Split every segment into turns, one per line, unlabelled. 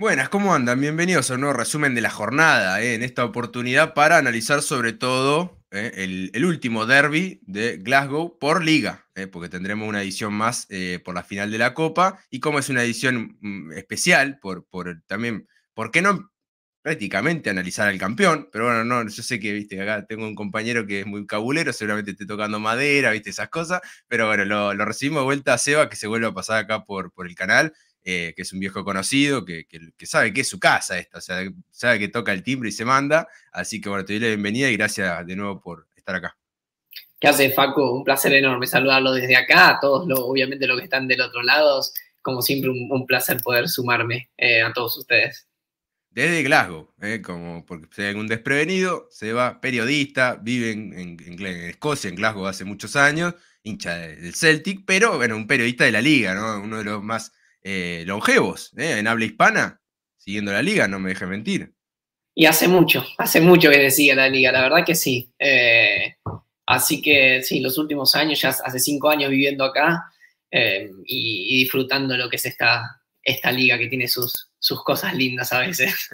Buenas, ¿cómo andan? Bienvenidos a un nuevo resumen de la jornada, eh, en esta oportunidad para analizar sobre todo eh, el, último derby de Glasgow por liga, eh, porque tendremos una edición más por la final de la Copa y como es una edición mm, especial, por, también, ¿por qué no prácticamente analizar al campeón? Pero bueno, no, yo sé que, viste, acá tengo un compañero que es muy cabulero, seguramente esté tocando madera, viste, esas cosas, pero bueno, lo, recibimos de vuelta a Seba, que se vuelve a pasar acá por el canal eh, que es un viejo conocido, que, sabe que es su casa esta, o sea, sabe que toca el timbre y se manda. Así que bueno, te doy la bienvenida y gracias de nuevo por estar acá.
¿Qué hace, Facu? Un placer enorme saludarlo desde acá, a todos, los, obviamente, los que están del otro lado. Como siempre, un, placer poder sumarme eh, a todos ustedes
desde Glasgow, eh, como porque si hay algún desprevenido, se va periodista, vive en, Escocia, en Glasgow hace muchos años, hincha del Celtic, pero bueno, un periodista de la liga, ¿no? uno de los más eh, longevos eh, en habla hispana, siguiendo la liga, no me dejes mentir. Y hace mucho, hace mucho que sigue la liga, la verdad que sí.
Eh, así que sí, los últimos años, ya hace cinco años viviendo acá y, disfrutando lo que es esta, esta liga que tiene sus, sus cosas lindas a veces.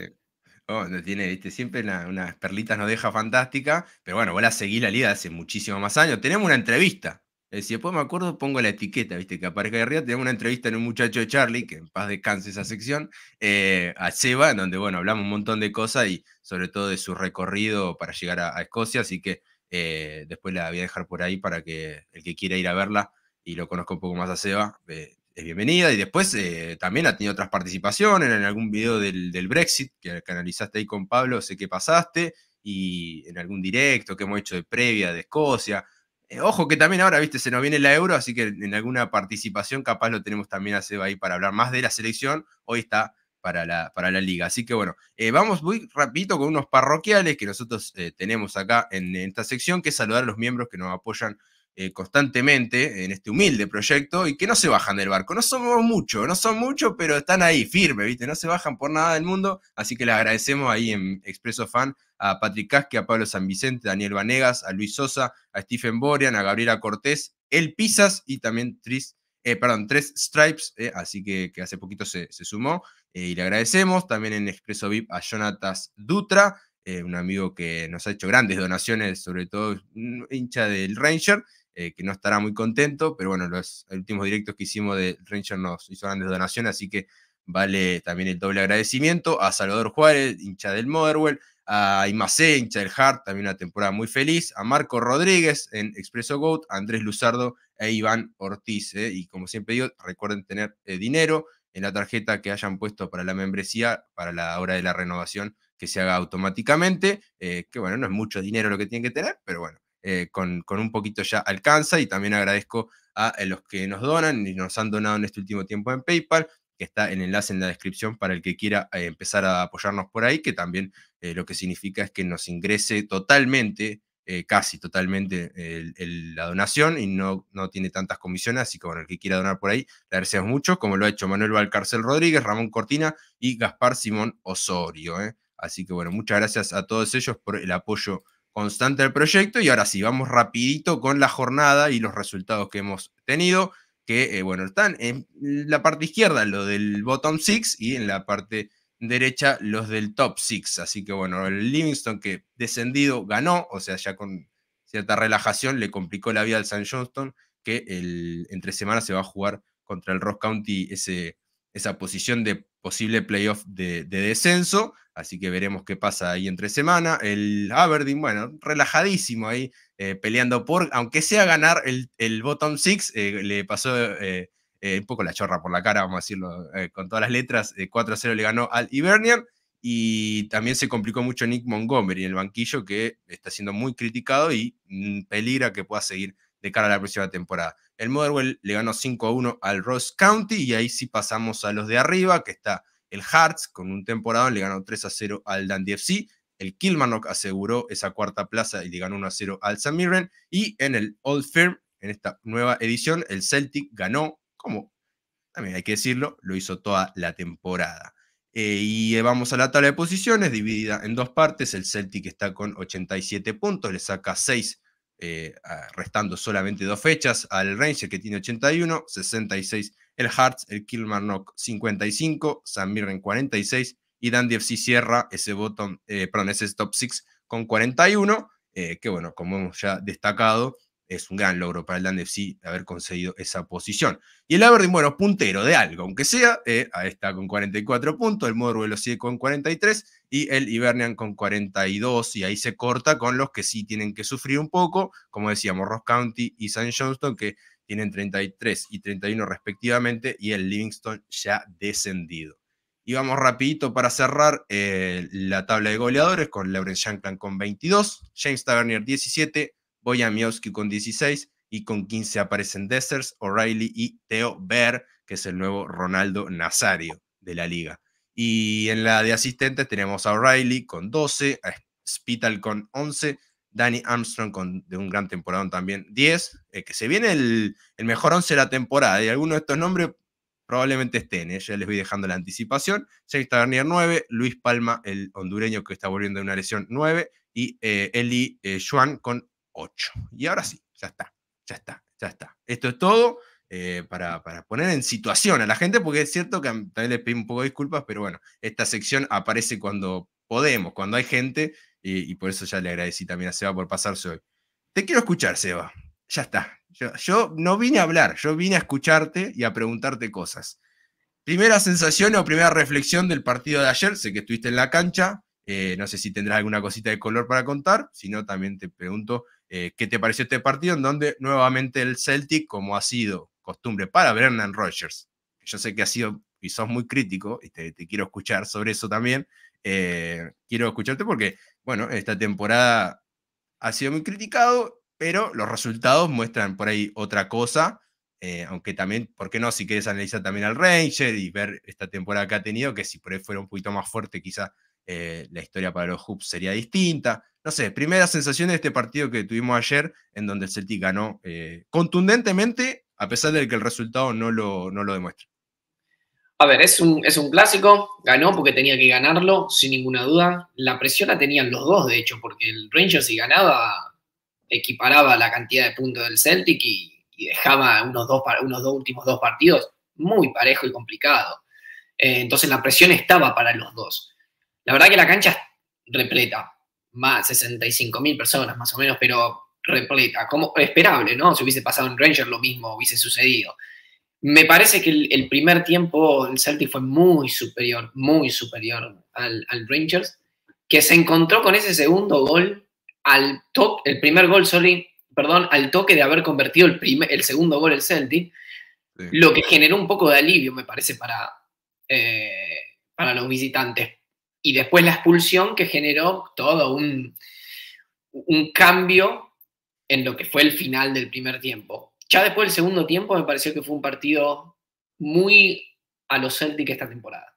Oh, tiene, siempre una, unas perlitas nos deja fantástica, pero bueno, vos la seguir la liga hace muchísimos más años. Tenemos una entrevista eh, si después me acuerdo, pongo la etiqueta, ¿viste? Que aparezca ahí arriba. Tenemos una entrevista en un muchacho de Charlie, que en paz descanse esa sección, eh, a Seba, en donde, bueno, hablamos un montón de cosas y sobre todo de su recorrido para llegar a, Escocia. Así que eh, después la voy a dejar por ahí para que el que quiera ir a verla y lo conozca un poco más a Seba, es bienvenida. Y después también ha tenido otras participaciones en algún video del, Brexit que canalizaste ahí con Pablo, sé que pasaste, y en algún directo que hemos hecho de previa de Escocia. Eh, ojo que también ahora, viste, se nos viene la euro, así que en alguna participación capaz lo tenemos también a Seba ahí para hablar más de la selección. Hoy está para la, para la liga. Así que bueno, eh, vamos muy rapidito con unos parroquiales que nosotros eh, tenemos acá en, en, esta sección, que es saludar a los miembros que nos apoyan eh, constantemente en este humilde proyecto y que no se bajan del barco. No somos muchos, no son muchos, pero están ahí firmes, ¿viste? No se bajan por nada del mundo. Así que le agradecemos ahí en Expreso Fan a Patrick Casque, a Pablo San Vicente, a Daniel Vanegas, a Luis Sosa, a Stephen Borian, a Gabriela Cortés, El Pisas y también Tris. Eh, perdón, tres stripes, eh, así que, hace poquito se, se sumó y le agradecemos. También en Expreso VIP a Jonatas Dutra, un amigo que nos ha hecho grandes donaciones, sobre todo mm, hincha del Ranger, eh, que no estará muy contento, pero bueno, los últimos directos que hicimos de Ranger nos hizo grandes donaciones, así que vale también el doble agradecimiento a Salvador Juárez, hincha del Motherwell, a Imacé, hincha del Hart, también una temporada muy feliz, a Marco Rodríguez en Expreso Goat, a Andrés Luzardo e Iván Ortiz. Eh, y como siempre digo, recuerden tener eh, dinero en la tarjeta que hayan puesto para la membresía, para la hora de la renovación que se haga automáticamente, que bueno, no es mucho dinero lo que tienen que tener, pero bueno, eh, con, un poquito ya alcanza y también agradezco a eh, los que nos donan y nos han donado en este último tiempo en PayPal, que está el enlace en la descripción para el que quiera eh, empezar a apoyarnos por ahí, que también lo que significa es que nos ingrese totalmente, casi totalmente la donación y no, no tiene tantas comisiones, así que bueno, el que quiera donar por ahí, le agradecemos mucho, como lo ha hecho Manuel Valcarcel Rodríguez, Ramón Cortina y Gaspar Simón Osorio. Así que bueno, muchas gracias a todos ellos por el apoyo constante el proyecto y ahora sí, vamos rapidito con la jornada y los resultados que hemos tenido, que eh, bueno, están en la parte izquierda lo del bottom six y en la parte derecha los del top six, así que bueno, el Livingston que descendido ganó, o sea, ya con cierta relajación le complicó la vida al San Johnston, que el, entre semanas se va a jugar contra el Ross County ese, esa posición de posible playoff de descenso. Así que veremos qué pasa ahí entre semana. El Aberdeen, bueno, relajadísimo ahí, eh, peleando por, aunque sea ganar el, bottom six, eh, le pasó eh, un poco la chorra por la cara, vamos a decirlo con todas las letras. 4-0 le ganó al Hibernian. Y también se complicó mucho Nick Montgomery en el banquillo, que está siendo muy criticado y mm, peligra que pueda seguir de cara a la próxima temporada. El Motherwell le ganó 5 1 al Ross County y ahí sí pasamos a los de arriba, que está el Hearts, con un temporada, le ganó 3 a 0 al Dundee FC. El Kilmarnock aseguró esa cuarta plaza y le ganó 1 a 0 al St. Mirren. Y en el Old Firm, en esta nueva edición, el Celtic ganó, como también hay que decirlo, lo hizo toda la temporada. Eh, y eh, vamos a la tabla de posiciones, dividida en dos partes. El Celtic está con 87 puntos, le saca 6, eh, restando solamente dos fechas. Al Ranger, que tiene 81, 66 el Hearts, el Kilmarnock 55, San Mirren 46 y Dandy FC cierra ese, botón eh, perdón, ese top 6 con 41, eh, que bueno, como hemos ya destacado, es un gran logro para el Dandy FC haber conseguido esa posición. Y el Aberdeen, bueno, puntero de algo, aunque sea, eh, ahí está con 44 puntos, el Motherwell lo sigue con 43 y el Hibernian con 42 y ahí se corta con los que sí tienen que sufrir un poco, como decíamos, Ross County y San Johnston, que tienen 33 y 31 respectivamente y el Livingston ya descendido. Y vamos rapidito para cerrar eh, la tabla de goleadores con Lauren Shanklin con 22, James Tavernier 17, Boyan Miowski con 16 y con 15 aparecen Dessers, O'Reilly y Theo Bear, que es el nuevo Ronaldo Nazario de la liga. Y en la de asistentes tenemos a O'Reilly con 12, a Spital con 11, Danny Armstrong de un gran temporada también. 10, eh, que se viene el, mejor 11 de la temporada y alguno de estos nombres probablemente estén, eh, ya les voy dejando la anticipación. James Tavernier 9, Luis Palma, el hondureño que está volviendo de una lesión 9 y eh, Eli Juan con 8. Y ahora sí, ya está, ya está, ya está. Esto es todo. para, para, poner en situación a la gente, porque es cierto que también les pedí un poco de disculpas, pero bueno, esta sección aparece cuando podemos, cuando hay gente y, por eso ya le agradecí también a Seba por pasarse hoy. Te quiero escuchar, Seba. Ya está. Yo, no vine a hablar, yo vine a escucharte y a preguntarte cosas. Primera sensación o primera reflexión del partido de ayer. Sé que estuviste en la cancha. Eh, no sé si tendrás alguna cosita de color para contar. Si no, también te pregunto eh, qué te pareció este partido, en donde nuevamente el Celtic, como ha sido costumbre para Brendan Rogers, yo sé que ha sido y sos muy crítico, te, quiero escuchar sobre eso también. Eh, quiero escucharte porque bueno, esta temporada ha sido muy criticado, pero los resultados muestran por ahí otra cosa. Eh, aunque también, ¿por qué no? Si quieres analizar también al Ranger y ver esta temporada que ha tenido, que si por ahí fuera un poquito más fuerte, quizá eh, la historia para los Hoops sería distinta. No sé, primera sensación de este partido que tuvimos ayer, en donde el Celtic ganó eh, contundentemente, a pesar de que el resultado no lo, no lo demuestra.
A ver, es un, clásico, ganó porque tenía que ganarlo, sin ninguna duda. La presión la tenían los dos, de hecho, porque el Rangers si ganaba equiparaba la cantidad de puntos del Celtic y, dejaba unos dos, unos dos últimos dos partidos muy parejo y complicado. Eh, entonces la presión estaba para los dos. La verdad que la cancha repleta, más 65 mil personas más o menos, pero repleta, como esperable, ¿no? Si hubiese pasado en Rangers lo mismo hubiese sucedido. Me parece que el, primer tiempo el Celtic fue muy superior, muy superior al, Rangers, que se encontró con ese segundo gol, al el primer gol, sorry, perdón, al toque de haber convertido el, primer, el segundo gol el Celtic, lo que generó un poco de alivio, me parece, para, eh, para los visitantes. Y después la expulsión que generó todo un, un cambio en lo que fue el final del primer tiempo ya después del segundo tiempo me pareció que fue un partido muy a los Celtic esta temporada,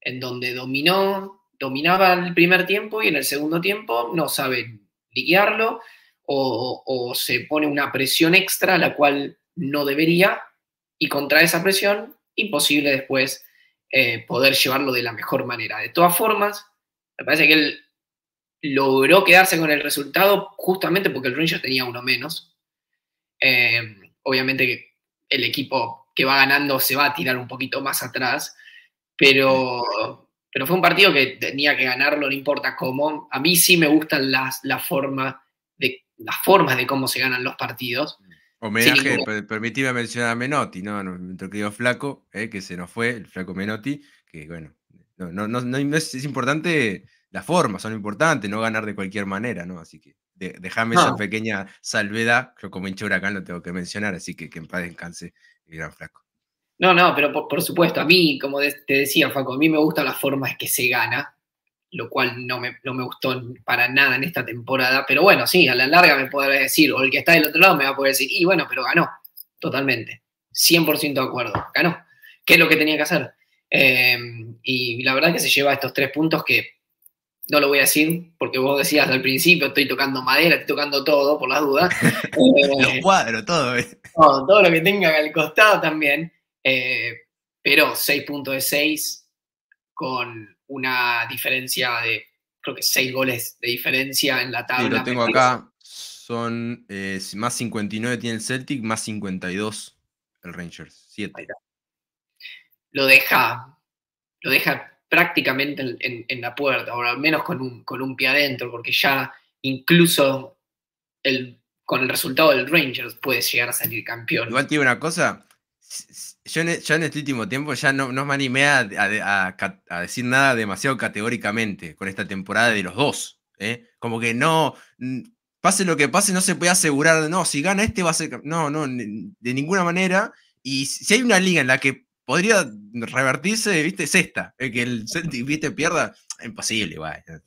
en donde dominó, dominaba el primer tiempo y en el segundo tiempo no sabe lidiarlo o, se pone una presión extra, la cual no debería, y contra esa presión, imposible después eh, poder llevarlo de la mejor manera. De todas formas, me parece que él logró quedarse con el resultado justamente porque el Rangers tenía uno menos eh, obviamente que el equipo que va ganando se va a tirar un poquito más atrás, pero, pero fue un partido que tenía que ganarlo, no importa cómo. A mí sí me gustan las, la de, las formas de cómo se ganan
los partidos. Homenaje, ningún... mencionar a Menotti, ¿no? nuestro querido Flaco, eh, que se nos fue, el Flaco Menotti, que bueno, no, es, es importante, la forma, son importantes, no ganar de cualquier manera, ¿no? Así que dejame esa pequeña salvedad, yo como hincha huracán lo tengo que mencionar, así que que en paz descanse el gran flaco.
No, no, pero por, supuesto, a mí, como te decía, Faco, a mí me gusta la forma en que se gana, lo cual no me, no me gustó para nada en esta temporada, pero bueno, sí, a la larga me podrá decir, o el que está del otro lado me va a poder decir, y bueno, pero ganó, totalmente, 100% de acuerdo, ganó, Que es lo que tenía que hacer? Em, y la verdad que se lleva estos tres puntos que no lo voy a decir, porque vos decías al principio, estoy tocando madera, estoy tocando todo, por las dudas. Eh, Los
cuadros, todo. Eh.
todo lo que tenga al costado también. Eh, pero 6.6 con una diferencia de, creo que 6 goles de diferencia en la tabla. Sí, lo tengo acá,
son eh, más 59 tiene el Celtic, más 52 el Rangers, 7.
Lo deja, lo deja prácticamente en, la puerta, o al menos con un, con pie adentro, porque ya incluso el, con el resultado del Rangers puede llegar a salir campeón.
Igual tiene una cosa, yo en, este último tiempo ya no, no me animé a, decir nada demasiado categóricamente con esta temporada de los dos. ¿eh? Como que no, pase lo que pase, no se puede asegurar, no, si gana este va a ser... No, no, de ninguna manera. Y si hay una liga en la que podría revertirse, viste, es esta, eh, que el Celtic, viste, pierda, imposible,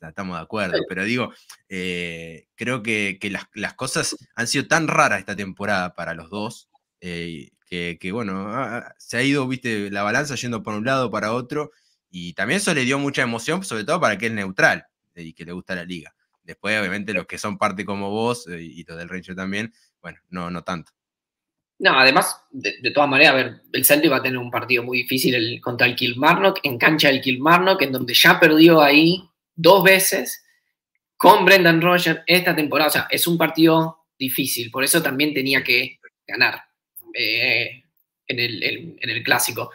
estamos de acuerdo, pero digo, eh, creo que, las, cosas han sido tan raras esta temporada para los dos, eh, que, bueno, se ha ido, viste, la balanza yendo por un lado, para otro, y también eso le dio mucha emoción, sobre todo para que es neutral y que le gusta la liga. Después, obviamente, los que son parte como vos y los del Rancho también, bueno, no, no tanto.
No, además, de, todas maneras, a ver, el Celtic va a tener un partido muy difícil contra el Kilmarnock, en cancha del Kilmarnock, en donde ya perdió ahí dos veces con Brendan Rogers esta temporada. O sea, es un partido difícil, por eso también tenía que ganar eh, en, el, clásico.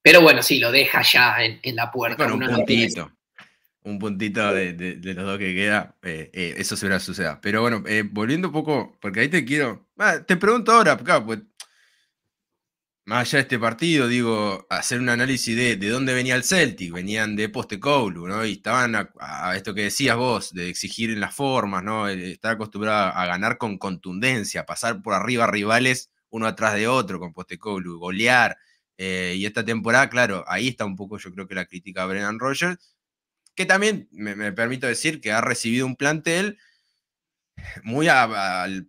Pero bueno, sí, lo deja ya en, la puerta. Con un puntito
un puntito de, los dos que queda, eh, eh, eso se verá suceder Pero bueno, eh, volviendo un poco, porque ahí te quiero. te pregunto ahora, acá, pues. Más allá de este partido, digo, hacer un análisis de, de dónde venía el Celtic. Venían de Postecoglou, ¿no? Y estaban a, esto que decías vos, de exigir en las formas, ¿no? Estaba acostumbrado a ganar con contundencia, pasar por arriba rivales uno atrás de otro con Postecoglou, golear. y esta temporada, claro, ahí está un poco yo creo que la crítica a Brennan Rogers, que también me, permito decir que ha recibido un plantel muy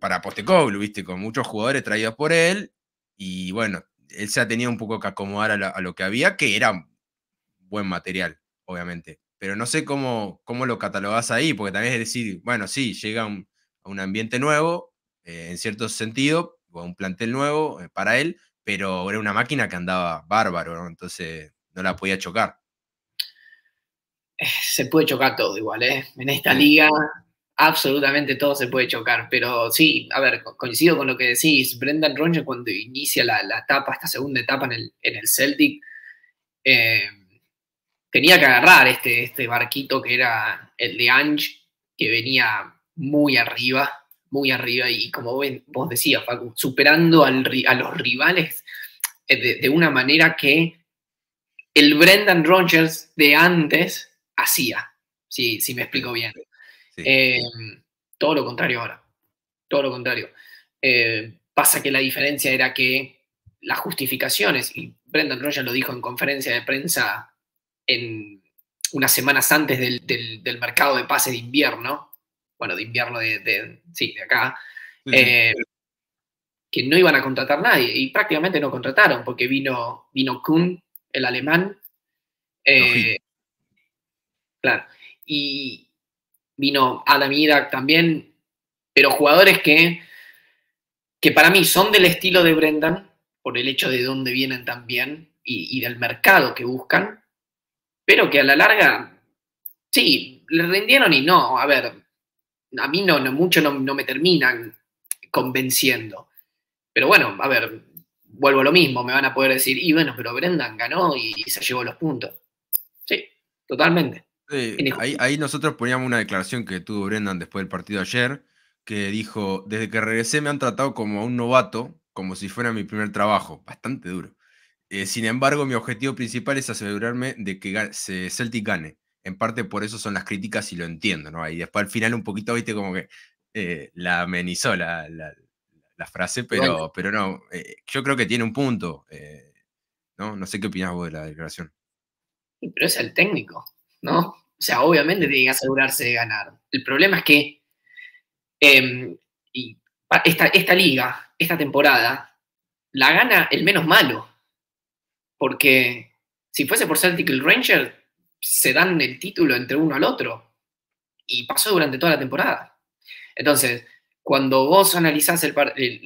para Postecoglu, ¿viste? Con muchos jugadores traídos por él. Y bueno, él se ha tenido un poco que acomodar a, lo que había, que era buen material, obviamente. Pero no sé cómo, cómo lo catalogas ahí, porque también es decir, bueno, sí, llega a un ambiente nuevo, eh, en cierto sentido, o a un plantel nuevo eh, para él, pero era una máquina que andaba bárbaro, Entonces no la podía chocar se puede chocar todo igual,
¿eh? En esta liga absolutamente todo se puede chocar, pero sí, a ver, coincido con lo que decís, Brendan Rodgers cuando inicia la, etapa, esta segunda etapa en el, Celtic, eh, tenía que agarrar este, este barquito que era el de Ange, que venía muy arriba, muy arriba, y como vos decías, Facu, superando a los rivales eh, de, de una manera que el Brendan Rogers de antes hacía, si, si me explico bien. Em, todo lo contrario ahora, todo lo contrario. Em, pasa que la diferencia era que las justificaciones, y Brendan Rogers lo dijo en conferencia de prensa en unas semanas antes del, mercado de pase de invierno, bueno, de invierno de, sí, de acá, em, que no iban a contratar nadie, y prácticamente no contrataron, porque vino, vino Kuhn, el alemán, Claro. Y vino Adam Irak también, pero jugadores que, que para mí son del estilo de Brendan, por el hecho de dónde vienen también y, del mercado que buscan, pero que a la larga, sí, le rindieron y no, a ver, a mí no, mucho no, me terminan convenciendo. Pero bueno, a ver, vuelvo a lo mismo, me van a poder decir, y bueno, pero Brendan ganó y se llevó los puntos. Sí, totalmente
ahí, nosotros poníamos una declaración que tuvo Brendan después del partido ayer, que dijo, desde que regresé me han tratado como a un novato, como si fuera mi primer trabajo, bastante duro. Eh, sin embargo, mi objetivo principal es asegurarme de que Celtic gane. En parte por eso son las críticas y lo entiendo, ¿no? Y después al final un poquito, viste, como que eh, la amenizó la, frase, pero, pero no, eh, yo creo que tiene un punto, ¿no? No sé qué opinás vos de la declaración.
Pero es el técnico. ¿no? O sea, obviamente tiene que asegurarse de ganar. El problema es que em, esta, esta liga, esta temporada, la gana el menos malo. Porque si fuese por Celtic el Ranger, se dan el título entre uno al otro. Y pasó durante toda la temporada. Entonces, cuando vos analizás el,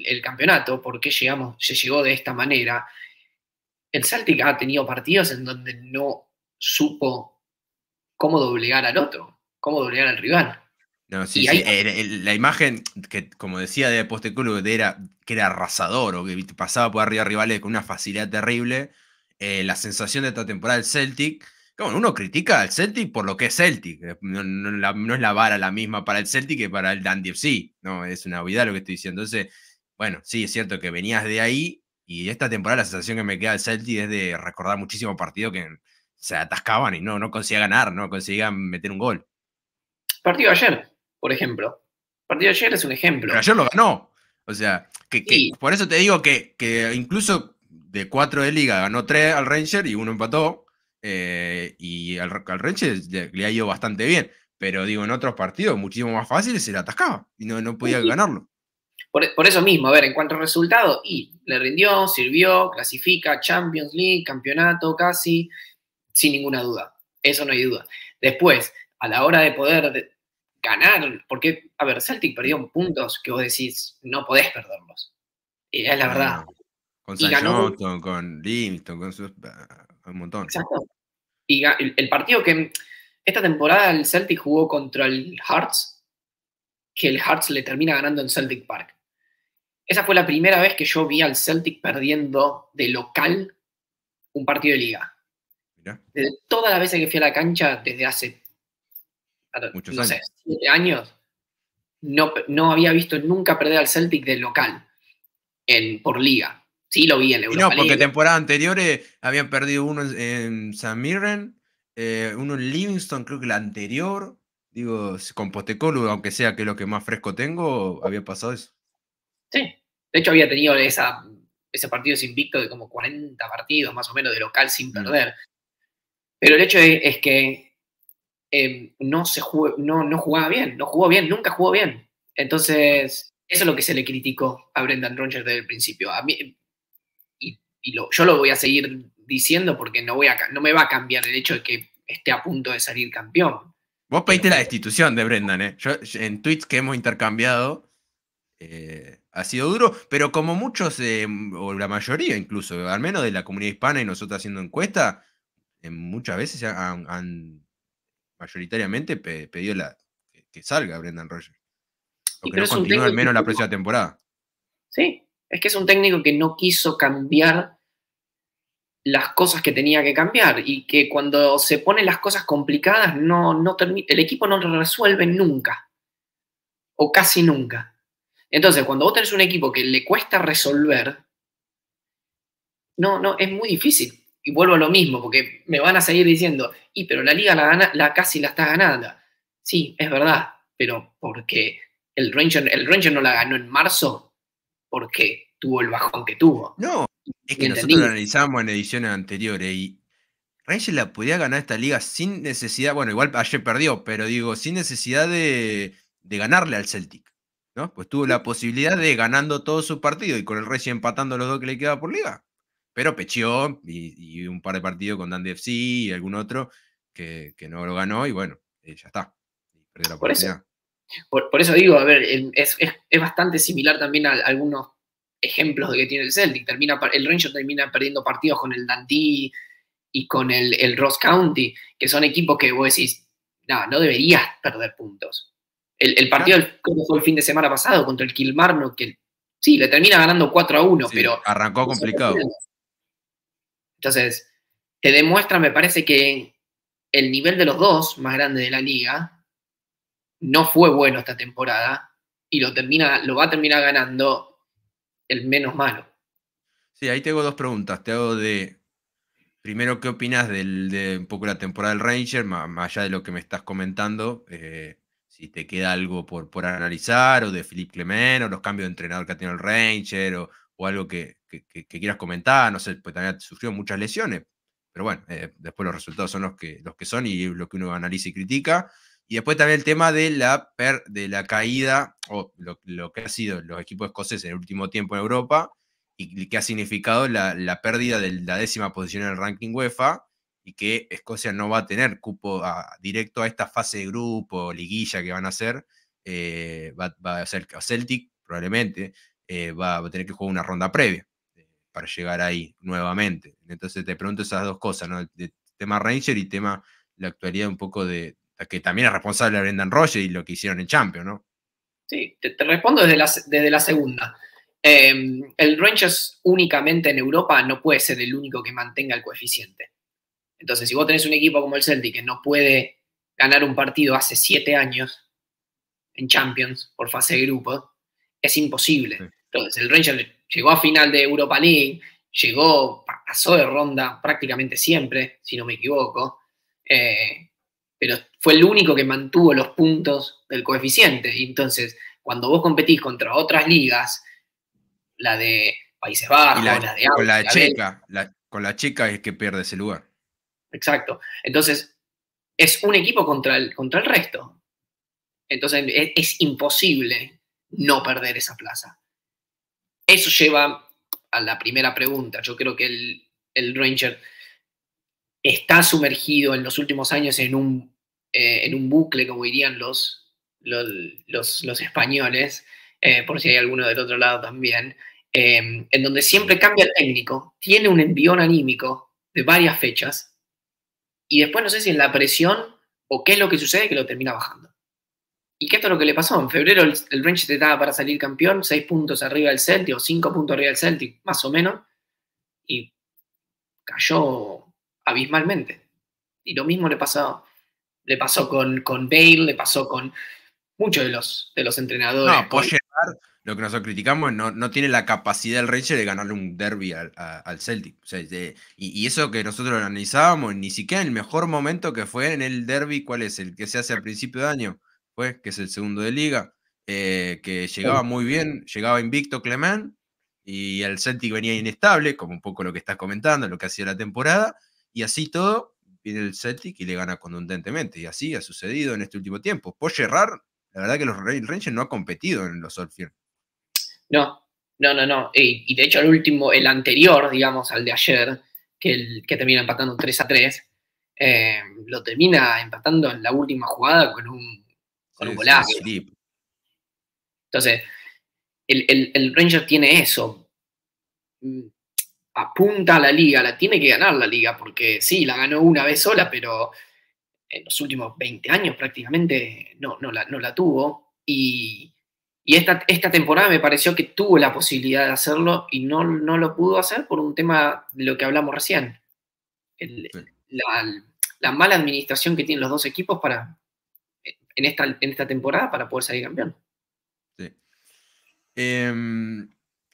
el campeonato, por qué llegamos, se llegó de esta manera, el Celtic ha tenido partidos en donde no supo cómo doblegar al otro, cómo doblegar al rival.
No, sí, sí. la imagen que, como decía de de era que era arrasador o que pasaba por arriba rivales con una facilidad terrible. Eh, la sensación de esta temporada del Celtic. Bueno, uno critica al Celtic por lo que es Celtic. Eh, no, es la vara la misma para el Celtic que para el Dandy sí, No, es una obviedad lo que estoy diciendo. Entonces, bueno, sí, es cierto que venías de ahí y esta temporada la sensación que me queda del Celtic es de recordar muchísimos partidos que se atascaban y no, no conseguía ganar, no conseguían meter un gol. Partido ayer, por ejemplo. Partido ayer es un ejemplo. Pero ayer lo ganó. O sea, que, por eso te digo que, incluso de cuatro de liga ganó tres al Ranger y uno empató. Eh, y al, al Ranger le, ha ido bastante bien. Pero digo, en otros partidos, muchísimo más fácil, se le atascaba y no, podía ganarlo. Por, por, eso
mismo, a ver, en cuanto a resultado, y le rindió, sirvió, clasifica, Champions League, campeonato casi, sin ninguna duda. Eso no hay duda. Después, a la hora de poder ganar, porque, a ver, Celtic perdió puntos que vos decís, no podés perderlos. Y es la verdad.
Con San con Linton, con sus, ah, un montón. Exacto. Y el, partido que esta temporada el Celtic jugó
contra el Hearts, que el Hearts le termina ganando en Celtic Park. Esa fue la primera vez que yo vi al Celtic perdiendo de local un partido de liga. Eh, todas las veces que fui a la cancha, desde hace no años. no, no había visto nunca perder al Celtic del local en, por liga. Sí, lo vi en Europa. no, porque
temporadas anteriores habían perdido uno en San Mirren, eh, uno en Livingston, creo que la anterior. Digo, con Postecolo, aunque sea que es lo que más fresco tengo, había pasado eso.
Sí, de hecho había tenido esa, ese partido sin victo de como 40 partidos más o menos de local sin mm. perder. Pero el hecho es, que em, no, se no, no jugaba bien, no jugó bien, nunca jugó bien. Entonces, eso es lo que se le criticó a Brendan Rogers desde el principio. y, yo lo voy a seguir diciendo porque no, voy a, no me va a cambiar el hecho de que esté a punto de salir
campeón. Vos pediste la destitución de Brendan, ¿eh? en tweets que hemos intercambiado eh, ha sido duro, pero como muchos, o la mayoría incluso, al menos de la comunidad hispana y nosotros haciendo encuesta, muchas veces han, mayoritariamente pedido que salga Brendan Rogers. O que no continúe al menos la próxima temporada.
Sí, es que es un técnico que no quiso cambiar las cosas que tenía que cambiar y que cuando se ponen las cosas complicadas no, no el equipo no lo resuelve nunca o casi nunca. Entonces, cuando vos tenés un equipo que le cuesta resolver, no, no, es muy difícil y vuelvo a lo mismo, porque me van a seguir diciendo, y pero la liga la, la casi la está ganando. Sí, es verdad, pero porque el Ranger, el Ranger no la ganó en marzo porque tuvo el bajón que tuvo.
No, es que nosotros lo analizamos en ediciones anteriores y Ranger la podía ganar esta liga sin necesidad, bueno, igual ayer perdió, pero digo, sin necesidad de, ganarle al Celtic. ¿no? Pues tuvo la posibilidad de ganando todo su partido y con el Recién empatando los dos que le quedaba por liga, pero pecheó y, un par de partidos con Dante FC y algún otro que, no lo ganó y bueno, eh, ya está. por,
eso, digo, a ver, es, bastante similar también a, algunos ejemplos de que tiene el Celtic. Termina, el Ranger termina perdiendo partidos con el Dundee y con el, Ross County, que son equipos que vos decís, nada no deberías perder puntos. El, partido del el, fin de semana pasado contra el Kilmarnock, que sí, le termina ganando 4 a 1, pero... Arrancó complicado. Entonces, te demuestra, me parece que el nivel de los dos más grande de la liga no fue bueno esta temporada y lo, termina, lo va a terminar ganando el menos malo.
Sí, ahí tengo dos preguntas. Te hago de, primero, ¿qué opinas de un poco la temporada del Ranger, más, allá de lo que me estás comentando? Eh, si te queda algo por, por analizar, o de philip Clement, o los cambios de entrenador que ha tenido el Ranger, o, o algo que, quieras comentar, no sé, pues también sufrió muchas lesiones, pero bueno, eh, después los resultados son los que, los que son y lo que uno analiza y critica. Y después también el tema de la, de la caída, o lo, que ha sido los equipos escoceses en el último tiempo en Europa, y, qué que ha significado la, pérdida de la décima posición en el ranking UEFA, y que Escocia no va a tener cupo directo a esta fase de grupo, liguilla que van a hacer, eh, va, va, a ser Celtic probablemente, eh, va, a tener que jugar una ronda previa eh, para llegar ahí nuevamente. Entonces te pregunto esas dos cosas, ¿no? tema Ranger y tema la actualidad un poco de que también es responsable de Brendan Roger y lo que hicieron en Champions, ¿no?
Sí, te, respondo desde la, desde la segunda. Em, el Rangers únicamente en Europa no puede ser el único que mantenga el coeficiente. Entonces, si vos tenés un equipo como el Celtic que no puede ganar un partido hace siete años en Champions por fase de grupo, es imposible. Entonces, el Rangers llegó a final de Europa League, llegó, pasó de ronda prácticamente siempre, si no me equivoco, eh, pero fue el único que mantuvo los puntos del coeficiente. Y entonces, cuando vos competís contra otras ligas, la de Países Bajos, la, de con la, checa,
con la checa es que pierde ese lugar. Exacto. Entonces, es un equipo contra el, contra el resto.
Entonces, es imposible no perder esa plaza. Eso lleva a la primera pregunta. Yo creo que el, Ranger está sumergido en los últimos años en un, eh, en un bucle, como dirían los, los, españoles, eh, por si hay alguno del otro lado también, eh, en donde siempre cambia el técnico, tiene un envión anímico de varias fechas, y después no sé si es la presión o qué es lo que sucede que lo termina bajando. Y qué esto es lo que le pasó. En febrero el, el te daba para salir campeón, seis puntos arriba del Celtic, o cinco puntos arriba del Celtic, más o menos. Y cayó abismalmente. Y lo mismo le pasó, le pasó con, con Bale, le pasó con muchos de los, de los entrenadores. No, puede
lo que nosotros criticamos, no, no tiene la capacidad del Rangers de ganarle un derby al, Celtic. O y, eso que nosotros analizábamos, ni siquiera en el mejor momento que fue en el derby, ¿cuál es? El que se hace al principio de año. Pues, que es el segundo de liga, eh, que llegaba muy bien, llegaba invicto Clement, y el Celtic venía inestable, como un poco lo que estás comentando, lo que hacía la temporada, y así todo, viene el Celtic y le gana contundentemente, y así ha sucedido en este último tiempo. Por cerrar la verdad que los Rangers no ha competido en los Allfields.
No, no, no, no, y, de hecho el último, el anterior, digamos, al de ayer, que, el, que termina empatando 3 a 3, eh, lo termina empatando en la última jugada con un con un golazo. Entonces, el, Ranger tiene eso. Mm, apunta a la liga, la tiene que ganar la liga, porque sí, la ganó una vez sola, pero en los últimos 20 años prácticamente no, no, la, tuvo. Y, esta, temporada me pareció que tuvo la posibilidad de hacerlo y no, lo pudo hacer por un tema de lo que hablamos recién. la, la, mala administración que tienen los dos equipos para, en esta, temporada para poder salir campeón.
Sí. Em,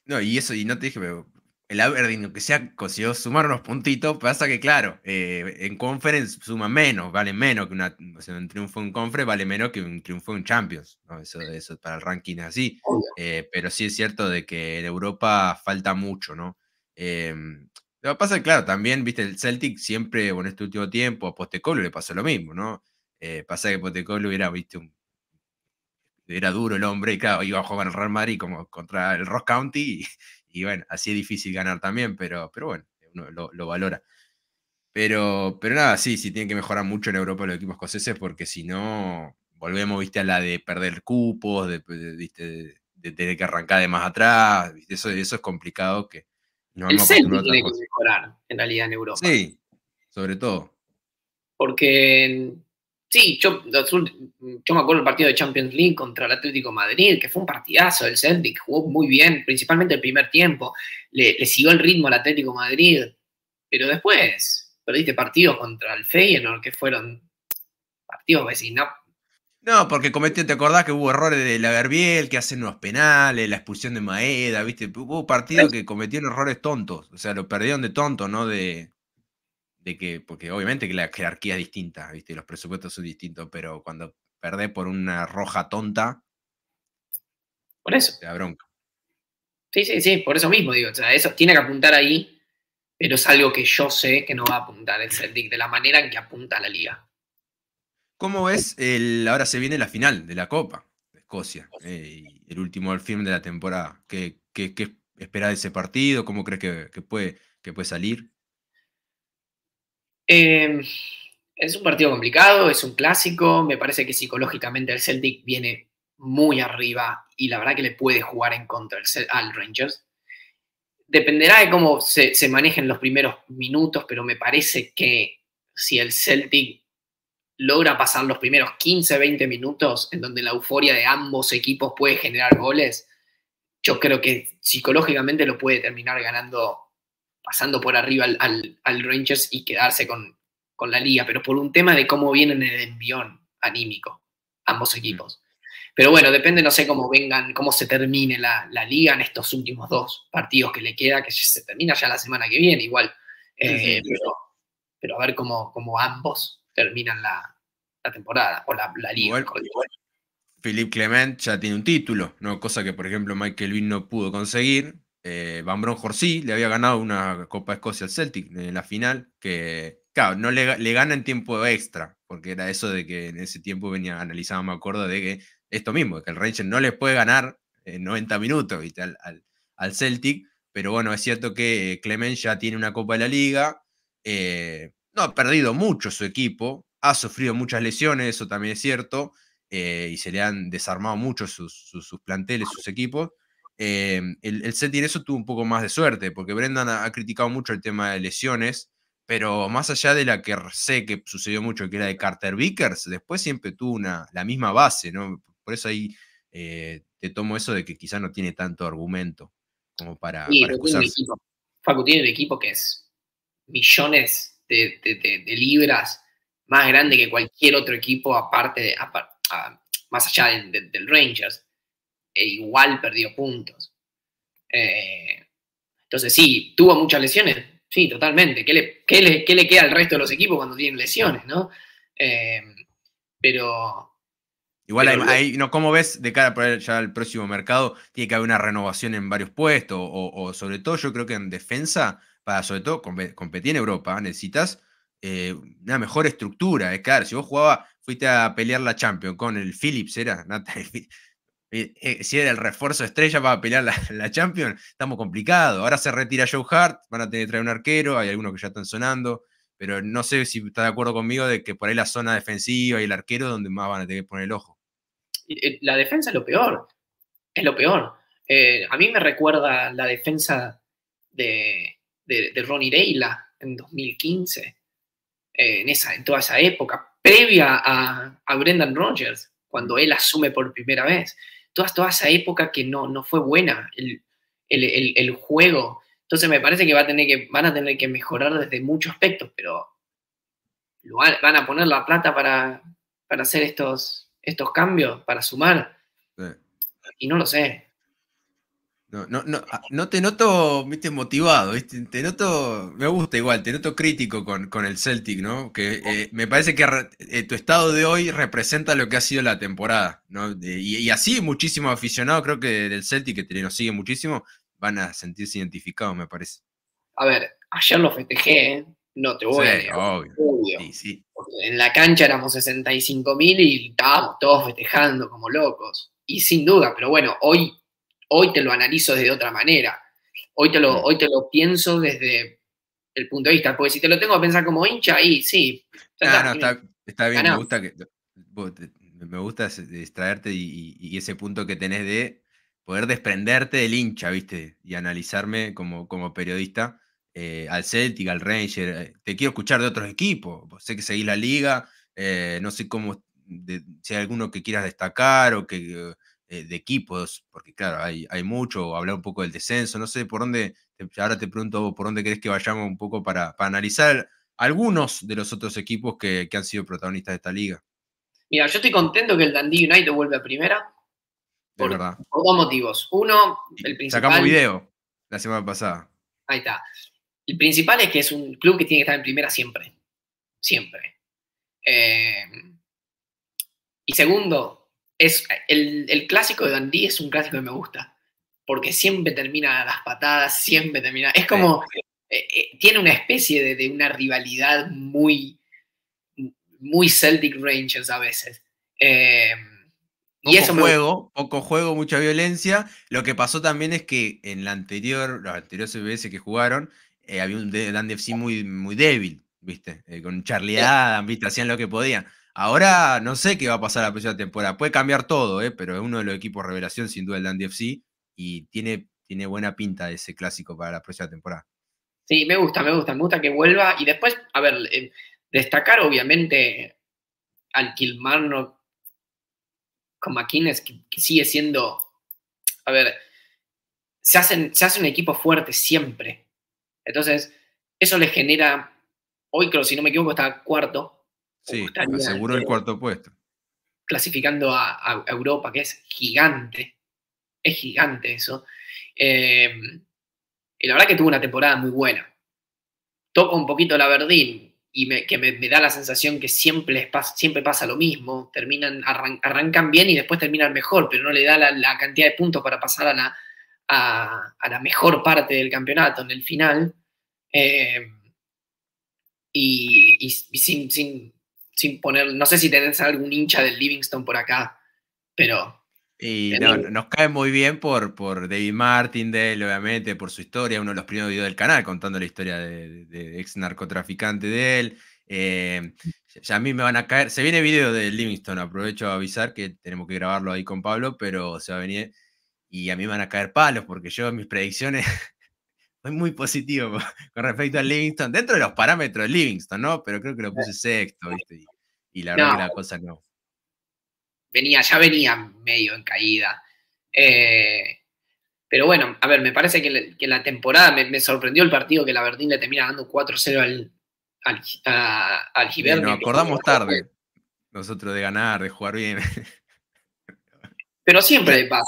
no, y eso, y no te dije, pero el Aberdeen, que sea, consiguió sumar unos puntitos, pasa que, claro, eh, en Conference suma menos, vale menos que una, o sea, un triunfo en Conference vale menos que un triunfo en Champions, Eso, eso para el ranking es así, eh, pero sí es cierto de que en Europa falta mucho, ¿no? Em, lo que pasa es, claro, también, viste, el Celtic siempre, en este último tiempo, a Postecolo le pasó lo mismo, ¿no? Eh, pasa que Potecolo era, viste, era duro el hombre y claro, iba a jugar el Real Madrid como contra el Ross County y, bueno, así es difícil ganar también, pero, pero bueno, uno lo, valora. Pero, pero nada, sí, sí tiene que mejorar mucho en Europa los equipos escoceses porque si no, volvemos, viste, a la de perder cupos, de, tener que arrancar de más atrás, Eso, eso es complicado que... No, el mejorar
en realidad en Europa. Sí,
sobre todo.
Porque Sí, yo, me acuerdo el partido de Champions League contra el Atlético Madrid, que fue un partidazo. El Celtic jugó muy bien, principalmente el primer tiempo. Le, siguió el ritmo al Atlético Madrid. Pero después
perdiste partidos
contra el Feyenoord, que fueron partidos vecinos. Pues,
no, porque cometió, este, te acordás que hubo errores de la Verbiel, que hacen unos penales, la expulsión de Maeda, ¿viste? Hubo partidos pues que cometieron errores tontos. O sea, lo perdieron de tonto, ¿no? De, que, porque obviamente que la jerarquía es distinta, ¿viste? los presupuestos son distintos, pero cuando perdés por una roja tonta, por eso. Te da bronca.
Sí, sí, sí, por eso mismo digo, o sea, eso tiene que apuntar ahí, pero es algo que yo sé que no va a apuntar el Celtic de la manera en que apunta la liga.
¿Cómo es el, ahora se viene la final de la Copa de Escocia, eh, el último film de la temporada? ¿Qué, qué, de ese partido? ¿Cómo crees que, puede, que puede salir?
Em, es un partido complicado, es un clásico. Me parece que psicológicamente el Celtic viene muy arriba y la verdad que le puede jugar en contra al Rangers. Dependerá de cómo se, se manejen los primeros minutos, pero me parece que si el Celtic logra pasar los primeros 15, 20 minutos en donde la euforia de ambos equipos puede generar goles, yo creo que psicológicamente lo puede terminar ganando pasando por arriba al, Rangers y quedarse con, la liga, pero por un tema de cómo vienen el envión anímico, ambos equipos. Pero bueno, depende, no sé cómo vengan, cómo se termine la, liga en estos últimos dos partidos que le queda, que se termina ya la semana que viene, igual. Eh, pero, a ver cómo, ambos terminan la, temporada o la, liga.
Philip Clement ya tiene un título, ¿no? cosa que por ejemplo Michael Wynn no pudo conseguir, eh, Van sí, le había ganado una Copa de Escocia al Celtic en la final, que, claro, no le, gana en tiempo extra, porque era eso de que en ese tiempo venía analizado, me acuerdo, de que esto mismo, que el Rangers no les puede ganar en 90 minutos Al, al, Celtic, pero bueno, es cierto que eh, Clemens ya tiene una Copa de la Liga, eh, no ha perdido mucho su equipo, ha sufrido muchas lesiones, eso también es cierto, eh, y se le han desarmado mucho sus, planteles, sus equipos, Em, el, el, en eso tuvo un poco más de suerte, porque Brendan ha, criticado mucho el tema de lesiones, pero más allá de la que sé que sucedió mucho, que era de Carter Vickers, después siempre tuvo una, la misma base, ¿no? Por eso ahí eh, te tomo eso de que quizás no tiene tanto argumento como para, sí, para tiene
Facu tiene un equipo que es millones de, libras más grande que cualquier otro equipo aparte, de más allá del Rangers e igual perdió puntos. Eh, entonces, sí, tuvo muchas lesiones, sí, totalmente. ¿Qué le, le, queda al resto de los equipos cuando tienen lesiones, no? Eh, pero.
Igual no, ¿cómo ves de cara ya el próximo mercado? Tiene que haber una renovación en varios puestos, o, sobre todo yo creo que en defensa, para sobre todo competir en Europa, necesitas eh, una mejor estructura. Es claro, si vos jugabas, fuiste a pelear la Champions con el Philips, era, Eh, eh, si era el refuerzo estrella para pelear la, la Champions, estamos complicados. Ahora se retira Joe Hart, van a tener que traer un arquero, hay algunos que ya están sonando, pero no sé si está de acuerdo conmigo de que por ahí la zona defensiva y el arquero es donde más van a tener que poner el ojo.
Eh, la defensa es lo peor, es lo peor. a mí me recuerda la defensa de, Ronnie Reyla en 2015, en, esa, en toda esa época, previa a, a Brendan Rodgers, cuando él asume por primera vez toda, esa época que no, fue buena el, juego. Entonces me parece que, va a tener que van a tener que mejorar desde muchos aspectos, pero van a poner la plata para, hacer estos, estos
cambios, para sumar. Y no lo sé. No, ah, no, te noto viste, motivado, te noto, me gusta igual, te noto crítico con, el Celtic, ¿no? Que eh, me parece que eh, tu estado de hoy representa lo que ha sido la temporada, ¿no? y, así muchísimos aficionados, creo que del Celtic, que nos sigue muchísimo, van a sentirse identificados, me parece.
A ver, ayer lo festejé, ¿eh? no te voy a decir.
Obvio.
En la cancha éramos 65.000 y estábamos todos festejando como locos. Y sin duda, pero bueno, hoy Hoy te lo analizo desde otra manera. Hoy te lo, hoy te lo pienso desde el punto de vista. Porque si te lo tengo a pensar como hincha, ahí sí. No, está, no,
está, bien, me gusta, que, me gusta distraerte y, ese punto que tenés de poder desprenderte del hincha, ¿viste? Y analizarme como, como periodista eh, al Celtic, al Ranger. Eh, te quiero escuchar de otros equipos. Sé que seguís la liga, eh, no sé cómo, si hay alguno que quieras destacar o que eh, de, equipos, porque claro, hay, mucho, hablar un poco del descenso, no sé por dónde, ahora te pregunto por dónde crees que vayamos un poco para, analizar algunos de los otros equipos que, han sido protagonistas de esta liga.
Mira, yo estoy contento que el Dundee United vuelva a primera. Por, dos motivos. Uno, el principal. Sacamos video
la semana pasada.
Ahí está. El principal es que es un club que tiene que estar en primera siempre. Siempre. Eh, y segundo, es el, clásico de Dundee es un clásico que me gusta, porque siempre termina las patadas, siempre termina. Es como, eh, eh, tiene una especie de, una rivalidad muy, muy Celtic Rangers a veces. Em,
poco y eso juego, poco juego, mucha violencia. Lo que pasó también es que en la anterior, los anteriores CBS que jugaron, eh, había un Dundee FC muy, muy débil, ¿viste? con Charlie Adam, Hacían lo que podían Ahora no sé qué va a pasar la próxima temporada. Puede cambiar todo, ¿eh? pero es uno de los equipos revelación, sin duda, el Dandy FC. Y tiene, tiene buena pinta ese clásico para la próxima temporada.
Sí, me gusta, me gusta, me gusta que vuelva. Y después, a ver, eh, destacar obviamente al Kilmarnock con McInnes, que, sigue siendo. A ver, se, hacen, se hace un equipo fuerte siempre. Entonces, eso le genera. Hoy creo, si no me equivoco, está cuarto
Sí, aseguró el eh, cuarto puesto.
Clasificando a, Europa, que es gigante. Es gigante eso. Eh, y la verdad que tuvo una temporada muy buena. Toco un poquito la Verdín y me, que me, da la sensación que siempre, pasa, siempre pasa lo mismo. Terminan, arrancan bien y después terminan mejor, pero no le da la, cantidad de puntos para pasar a la, a, la mejor parte del campeonato en el final. Eh, y, sin, sin poner, no sé si tenés algún hincha del Livingston por acá,
pero... Y nos cae muy bien por, por David él obviamente, por su historia, uno de los primeros videos del canal contando la historia de, ex narcotraficante de él. Eh, ya a mí me van a caer, se viene video del Livingston, aprovecho a avisar que tenemos que grabarlo ahí con Pablo, pero se va a venir y a mí me van a caer palos porque yo mis predicciones soy muy positivo con respecto al Livingston, dentro de los parámetros de Livingston, ¿no? Pero creo que lo puse sexto, ¿viste? Y, la verdad que cosa no.
Venía, ya venía medio en caída. Eh, pero bueno, a ver, me parece que, la temporada me, sorprendió el partido que la Verdín le termina dando 4-0 al, al, Nos acordamos
tarde, nosotros, de ganar, de jugar bien. Pero siempre pasa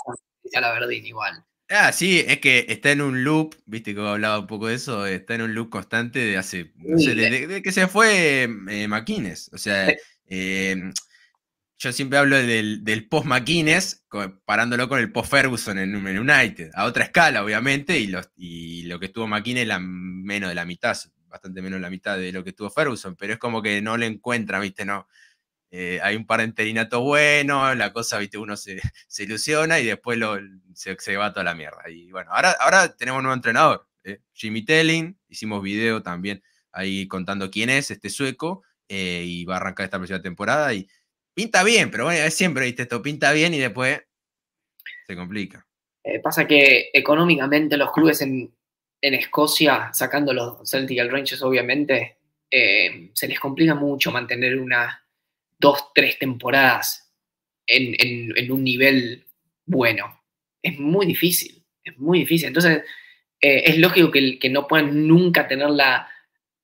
a la Verdín igual.
Ah, sí, es que está en un loop, viste que hablado un poco de eso, está en un loop constante de hace, no sé, eh. de que se fue mm, eh, Maquines. O sea, em, yo siempre hablo del, post Maquines, comparándolo con el post Ferguson en, United, a otra escala, obviamente, y, los, y lo que estuvo Maquines la menos de la mitad, bastante menos de la mitad de lo que estuvo Ferguson, pero es como que no le encuentra, viste, no eh, hay un par de buenos, la cosa, viste, uno se, ilusiona y después lo, se, se, va toda la mierda. Y bueno, ahora, ahora tenemos un nuevo entrenador, eh, Jimmy Telling, hicimos video también ahí contando quién es este sueco eh, y va a arrancar esta próxima temporada y pinta bien, pero bueno, es siempre, viste, esto pinta bien y después se complica. pasa que económicamente
los clubes en, Escocia, sacando los Celtic al Rangers obviamente, se les complica mucho mantener una dos, tres temporadas en, un nivel bueno. Es muy difícil, es muy difícil. Entonces, eh, es lógico que, no puedan nunca tenerla,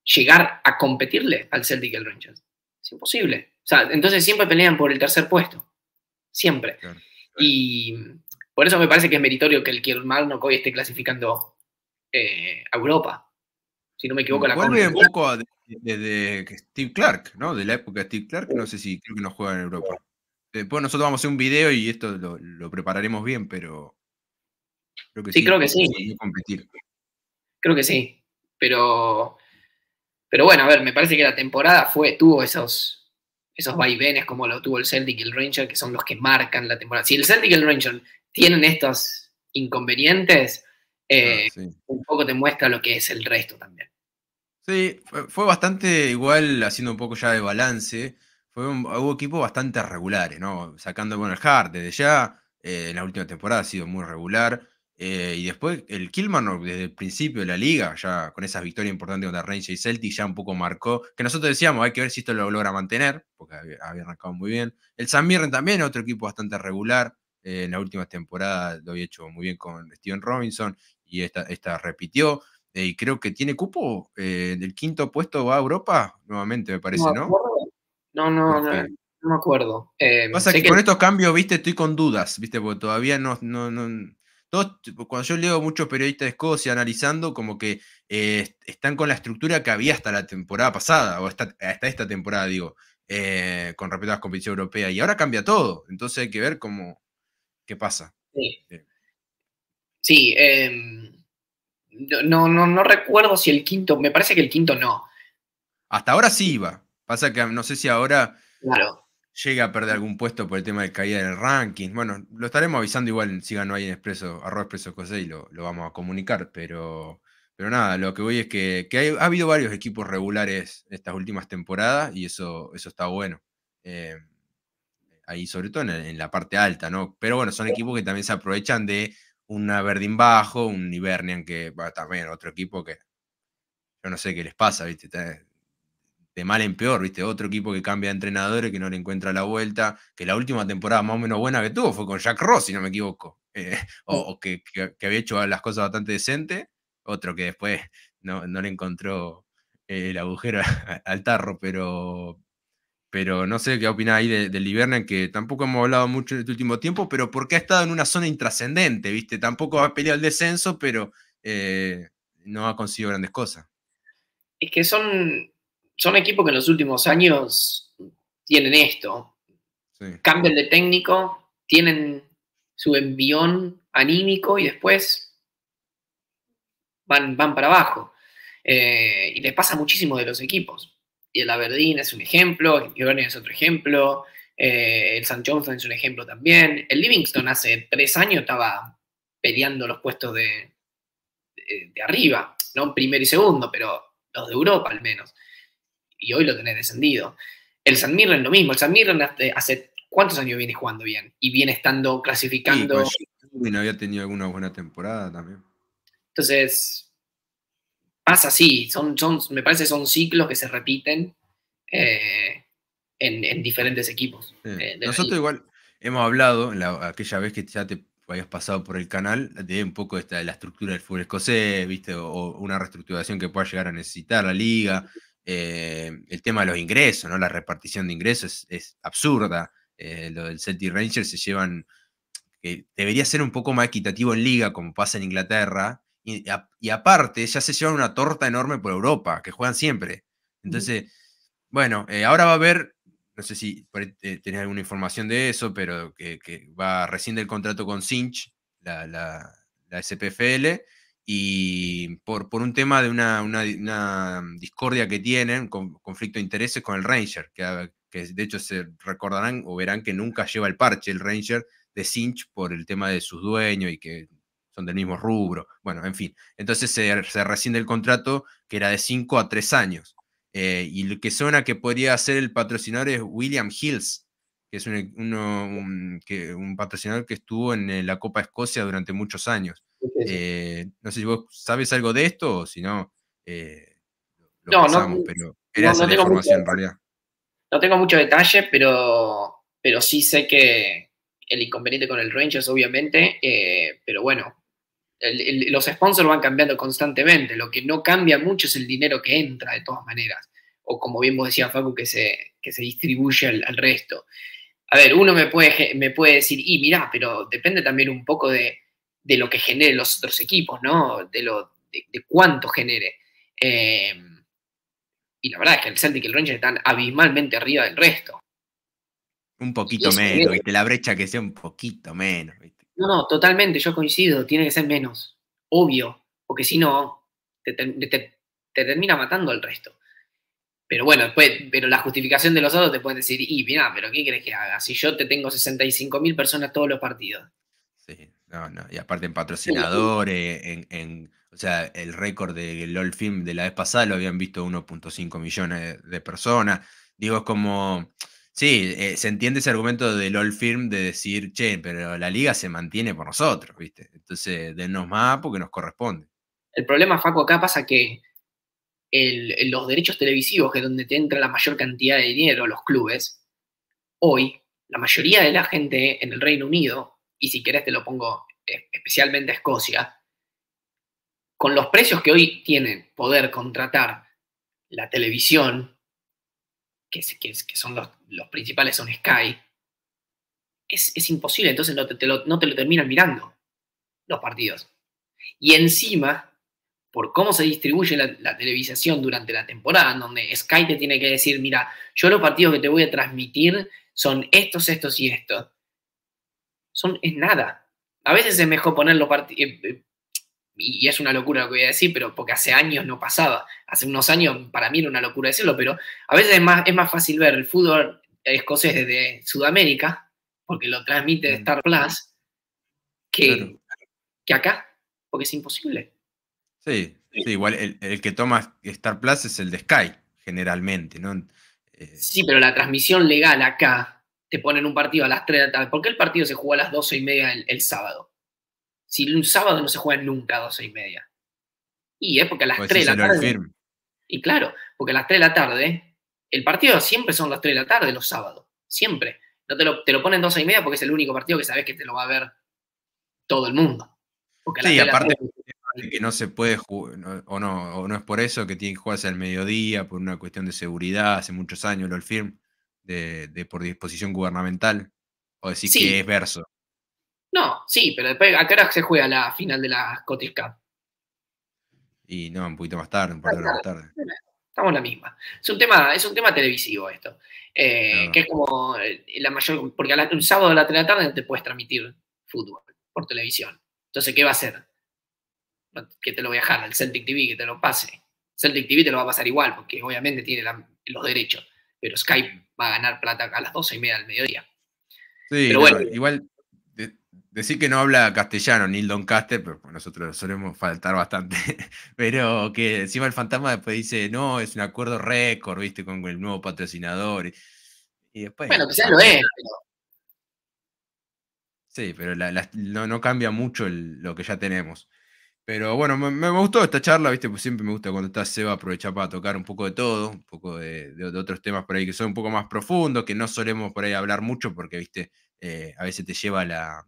llegar a competirle al Celtic Rangers. Es imposible. O sea, entonces siempre pelean por el tercer puesto. Siempre. Y por eso me parece que es meritorio que el no hoy esté clasificando eh, a Europa. Si no me equivoco, la Vuelve
desde Steve Clark, ¿no? De la época de Steve Clark, no sé si creo que no juega en Europa. Después eh, nosotros vamos a hacer un video y esto lo, prepararemos bien, pero creo que sí. sí creo que sí. Creo que sí.
Pero, pero bueno, a ver, me parece que la temporada fue, tuvo esos, esos vaivenes como lo tuvo el Celtic y el Ranger, que son los que marcan la temporada. Si el Celtic y el Ranger tienen estos inconvenientes, ah, eh, un poco te muestra lo que es el resto también.
Sí, fue, bastante igual, haciendo un poco ya de balance. Fue un, hubo equipos bastante regulares, ¿no? Sacando bueno, el Hart desde ya, eh, en la última temporada ha sido muy regular. Eh, y después el Kilmarnock desde el principio de la liga, ya con esas victorias importantes contra Rangers y Celtic, ya un poco marcó. Que nosotros decíamos, hay que ver si esto lo logra mantener, porque había, arrancado muy bien. El San también, otro equipo bastante regular. Eh, en la última temporada lo había hecho muy bien con Steven Robinson y esta, esta repitió. Eh, y creo que tiene cupo. Eh, del quinto puesto va a Europa, nuevamente, me parece, ¿no? No, no, no, no me acuerdo.
Eh, pasa que, con estos
cambios, viste, estoy con dudas, viste, porque todavía no. no, no cuando yo leo muchos periodistas de Escocia analizando, como que están con la estructura que había hasta la temporada pasada, o hasta, esta temporada, digo, con respecto a las competiciones europeas. Y ahora cambia todo, entonces hay que ver cómo. qué pasa.
Sí. Sí, sí em,
no, no, no recuerdo si el quinto, me parece que el quinto no. Hasta ahora sí iba. Pasa que no sé si ahora claro. llega a perder algún puesto por el tema de caída el ranking. Bueno, lo estaremos avisando igual, ganó ahí en Expreso, arroba Expreso José, y lo, vamos a comunicar, pero, pero nada, lo que voy es que, ha habido varios equipos regulares estas últimas temporadas y eso, eso está bueno. Eh, ahí sobre todo en, la parte alta, ¿no? Pero bueno, son equipos que también se aprovechan de un Aberdeen bajo, un Hibernian que va también otro equipo que yo no sé qué les pasa, ¿viste? De mal en peor, ¿viste? Otro equipo que cambia de entrenadores, que no le encuentra la vuelta, que la última temporada más o menos buena que tuvo fue con Jack Ross, si no me equivoco, eh, o, mm. que, había hecho las cosas bastante decente, otro que después no, no le encontró eh, el agujero al tarro, pero pero no sé qué opinás ahí de, de que tampoco hemos hablado mucho en este último tiempo, pero porque ha estado en una zona intrascendente, ¿viste? Tampoco ha peleado el descenso, pero eh, no ha conseguido grandes cosas. Es que son, son
equipos que en los últimos años tienen esto. Cambian de técnico, tienen su envión anímico y después van, van para abajo. Eh, y les pasa muchísimo de los equipos y el Aberdeen es un ejemplo, el Girona es otro ejemplo, eh, el St. Johnson es un ejemplo también. El Livingston hace tres años estaba peleando los puestos de, de, arriba, no primero y segundo, pero los de Europa al menos. Y hoy lo tenés descendido. El San Mirren lo mismo, el San Mirren hace, cuántos años viene jugando bien y viene estando clasificando. Sí,
pues, había tenido alguna buena temporada también.
Entonces, pasa así, son, me parece son ciclos que se repiten eh, en, diferentes equipos. Eh, Nosotros
igual hemos hablado, aquella vez que ya te habías pasado por el canal, de un poco esta, de la estructura del fútbol escocés, ¿viste? O, una reestructuración que pueda llegar a necesitar la liga, eh, el tema de los ingresos, ¿no? La repartición de ingresos es, absurda. lo del Celtic Rangers se llevan, que debería ser un poco más equitativo en liga, como pasa en Inglaterra, y, aparte, ya se llevan una torta enorme por Europa, que juegan siempre. Mm. Entonces, bueno, eh, ahora va a haber, no sé si eh, tenés alguna información de eso, pero que, va recién del contrato con Cinch, la, la, SPFL, y por, por, un tema de una, discordia que tienen, con, conflicto de intereses con el Ranger, que, ah, que de hecho se recordarán o verán que nunca lleva el parche el Ranger de Cinch por el tema de sus dueños y que son del mismo rubro, bueno, en fin. Entonces se, se rescinde el contrato que era de 5 a 3 años. Eh, y lo que suena que podría ser el patrocinador es William Hills, que es un, e, que, un patrocinador que estuvo en eh, la Copa Escocia durante muchos años. Eh, no sé si vos sabes algo de esto o si no, no, pero no, información en realidad.
No tengo muchos detalles pero, pero sí sé que el inconveniente con el Rangers, obviamente, pero bueno, los sponsors van cambiando constantemente, lo que no cambia mucho es el dinero que entra de todas maneras, o como bien vos decías, Facu, que se, que se distribuye al, resto. A ver, uno me puede, me puede decir, y mirá, pero depende también un poco de, lo que generen los otros equipos, ¿no? De, lo, de, cuánto genere. Em, y la verdad es que el Celtic y el Ranger están abismalmente arriba del resto.
Un poquito menos, ¿viste? La brecha que sea un poquito menos, ¿viste?
No, no, totalmente, yo coincido, tiene que ser menos, obvio, porque si no, te, termina matando al resto. Pero bueno, después, pero la justificación de los otros te pueden decir, y mira, pero ¿qué crees que haga? Si yo te tengo 65 mil personas todos los partidos.
Sí, no, no. Y aparte en patrocinadores, en, o sea, el récord del LOL Film de la vez pasada lo habían visto 1.5 millones de, personas. Digo, es como, Sí, eh, se entiende ese argumento del old Firm de decir, che, pero la liga se mantiene por nosotros, ¿viste? Entonces, denos más porque nos corresponde.
El problema, Faco, acá pasa
que los derechos televisivos, que es donde te
entra la mayor cantidad de dinero a los clubes, hoy, la mayoría de la gente en el Reino Unido, y si querés te lo pongo e-, especialmente a Escocia, con los precios que hoy tienen poder contratar la televisión que, son los, principales, son Sky, es, imposible, entonces no te, lo, no te lo terminan mirando los partidos. Y encima, por cómo se distribuye la, la, televisación durante la temporada, donde Sky te tiene que decir, mira, yo los partidos que te voy a transmitir son estos, estos y estos. Son, es nada. A veces es mejor poner los partidos, eh, eh, y, es una locura lo que voy a decir, pero porque hace años no pasaba. Hace unos años para mí era una locura decirlo, pero a veces es más, es más fácil ver el fútbol escocés desde Sudamérica, porque lo transmite Star Plus, que,
que acá, porque
es imposible.
Sí, igual el, que toma Star Plus es el de Sky, generalmente, ¿no?
Eh, sí, pero la transmisión legal acá te ponen un partido a las 3 de la tarde. ¿Por qué el partido se jugó a las 12 y media el sábado? Si un sábado no se juega nunca a 12 y media. Y es porque a las 3 pues de la tarde. Y claro, porque a las 3 de la tarde, el partido siempre son las 3 de la tarde los sábados. Siempre. No te lo, te lo ponen 12 y media porque es el único partido que sabes que te lo va a ver
todo el mundo.
Porque sí, aparte
que no se puede o, no, no es por eso que tiene que jugarse al mediodía, por una cuestión de seguridad, hace muchos años el firm de, por disposición gubernamental, o decir que es verso.
No, sí, pero después, ¿a qué se juega la final de la Scottish Cup?
Y no, un poquito más tarde, un par de horas más tarde.
Estamos en la misma. Es un tema, es un tema televisivo esto. Eh, ah. Que es como eh, la mayor. Porque un sábado a las 3 de la tarde no te puedes transmitir fútbol por televisión. Entonces, ¿qué va a hacer? Que te lo voy a dejar al Celtic TV, que te lo pase. Celtic TV te lo va a pasar igual, porque obviamente tiene los derechos. Pero Skype va a ganar plata a las 12 y media del mediodía.
Sí, pero bueno. igual Decir que no habla castellano Neil Doncaster, pero nosotros solemos faltar bastante. Pero que encima el fantasma después dice, no, es un acuerdo récord, viste, con el nuevo patrocinador. Y después, bueno, quizás lo es, Sí, pero no, cambia mucho lo que ya tenemos. Pero bueno, me, gustó esta charla, ¿viste? Pues siempre me gusta cuando estás Seba aprovechar para tocar un poco de todo, un poco de, otros temas por ahí que son un poco más profundos, que no solemos por ahí hablar mucho porque, ¿viste? Eh, a veces te lleva la,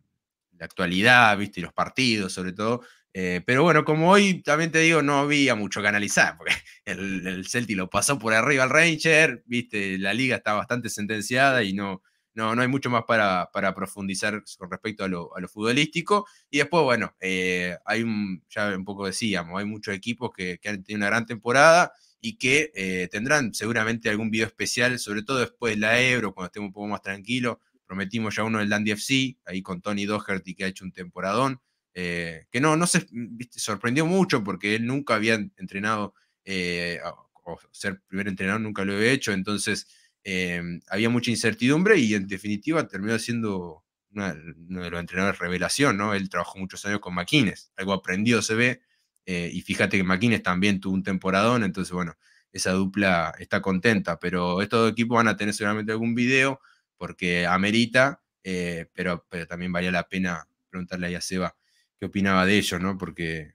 la actualidad, ¿viste? los partidos, sobre todo. Eh, pero bueno, como hoy también te digo, no había mucho que analizar, porque el, el Celtic lo pasó por arriba al Ranger, ¿viste? La liga está bastante sentenciada y no, no, no hay mucho más para, para profundizar con respecto a lo, a lo, futbolístico. Y después, bueno, eh, hay un, ya un poco decíamos, hay muchos equipos que, que han tenido una gran temporada y que eh, tendrán seguramente algún video especial, sobre todo después de la Euro, cuando estemos un poco más tranquilos, prometimos ya uno del Dandy FC, ahí con Tony Doherty, que ha hecho un temporadón, eh, que no, no se sorprendió mucho porque él nunca había entrenado, eh, o ser primer entrenador nunca lo había hecho, entonces eh, había mucha incertidumbre y en definitiva terminó siendo uno de los entrenadores revelación, ¿no? Él trabajó muchos años con Maquines, algo aprendido se ve, y fíjate que Maquines también tuvo un temporadón, entonces bueno, esa dupla está contenta, pero estos dos equipos van a tener seguramente algún video porque amerita, eh, pero, pero, también valía la pena preguntarle ahí a Seba qué opinaba de ellos, ¿no? Porque,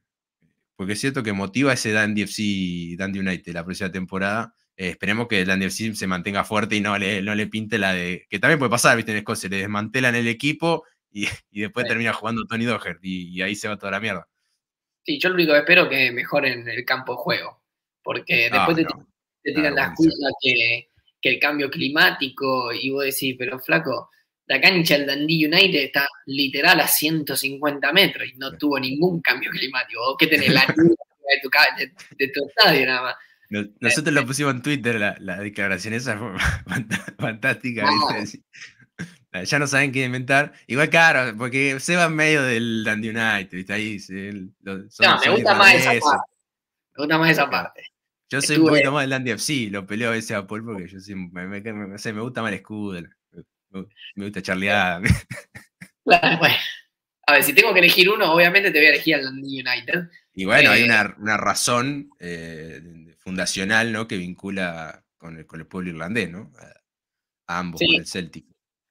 porque es cierto que motiva ese Dandy FC, Dandy United, la próxima temporada. Eh, esperemos que el Dandy se mantenga fuerte y no le, no le pinte la de. Que también puede pasar, ¿viste? En Escocia, le desmantelan el equipo y, después termina jugando Tony Doherty y, ahí se va toda la mierda. Sí, yo lo único que
espero que mejoren el campo de juego, porque ah, después te, tiran las cosas que, que el cambio climático, y vos decís, pero flaco, la cancha del Dundee United está literal a 150 metros y no tuvo ningún cambio climático. Vos que tenés la de de, tu estadio nada
más. Nosotros lo pusimos en Twitter, la, declaración esa fue fantástica. Ah, ya no saben qué inventar. Igual, claro, porque se va en medio del Dundee United, ¿viste? Ahí no, me gusta más esa parte. Me gusta más esa parte. Yo soy un poquito más del Landy FC, lo peleo ese a Paul porque yo me, gusta más el escudo, me, gusta charlear.
A ver, si tengo que elegir uno, obviamente te voy a elegir al United.
Y bueno, hay una, eh, razón eh, fundacional ¿no? que vincula con el, pueblo irlandés, ¿no? A, ambos, con el Celtic.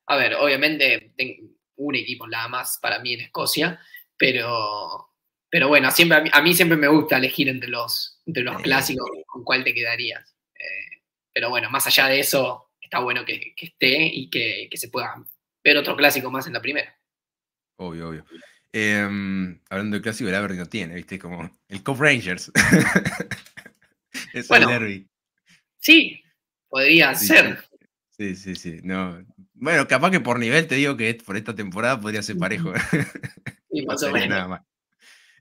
A ver, obviamente tengo un equipo nada más para mí en Escocia, pero pero bueno, a mí, siempre me gusta elegir entre los, entre los clásicos con cuál te quedarías. Eh, pero bueno, más allá de eso, está bueno que, esté y que, se pueda ver otro clásico más en la primera.
Obvio, obvio. Em, hablando de clásico, el Avery no tiene, ¿viste? Como el Cop Rangers. es el derby.
Sí, podría ser.
Sí, sí, sí. Bueno, capaz que por nivel te digo que por esta temporada podría ser parejo. Y más o Nada más.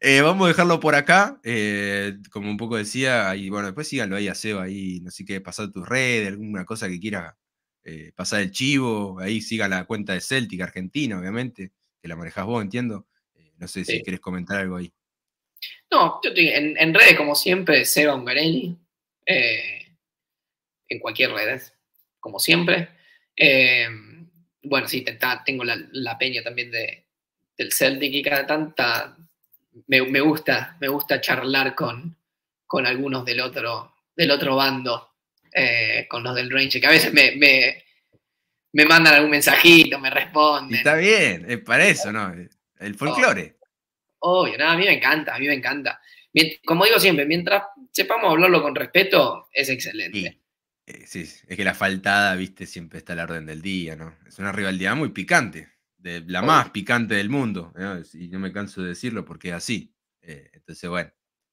Eh, vamos a dejarlo por acá. Eh, como un poco decía, y bueno, después síganlo ahí a Seba, ahí, no sé qué, pasar tus redes, alguna cosa que quiera eh, pasar el chivo. Ahí siga la cuenta de Celtic Argentina, obviamente, que la manejas vos, entiendo. no sé si quieres comentar algo ahí. No,
yo estoy en, redes, como siempre, Seba Ungarelli. en cualquier red, como siempre. bueno, sí, tengo la, peña también de, del Celtic y cada tanta me, gusta, me gusta charlar con, con algunos del otro, del otro bando, eh, con los del range, que a veces me, mandan algún mensajito, me responden.
está bien, es para eso, ¿no? El folclore.
Oh, obvio, no, a mí me encanta, a mí me encanta. Como digo siempre, mientras sepamos hablarlo con respeto, es excelente.
Eh, sí, es que la faltada, viste, siempre está a la orden del día, ¿no? Es una rivalidad muy picante de la más picante del mundo, y no me canso de decirlo porque es así. Eh, entonces, bueno,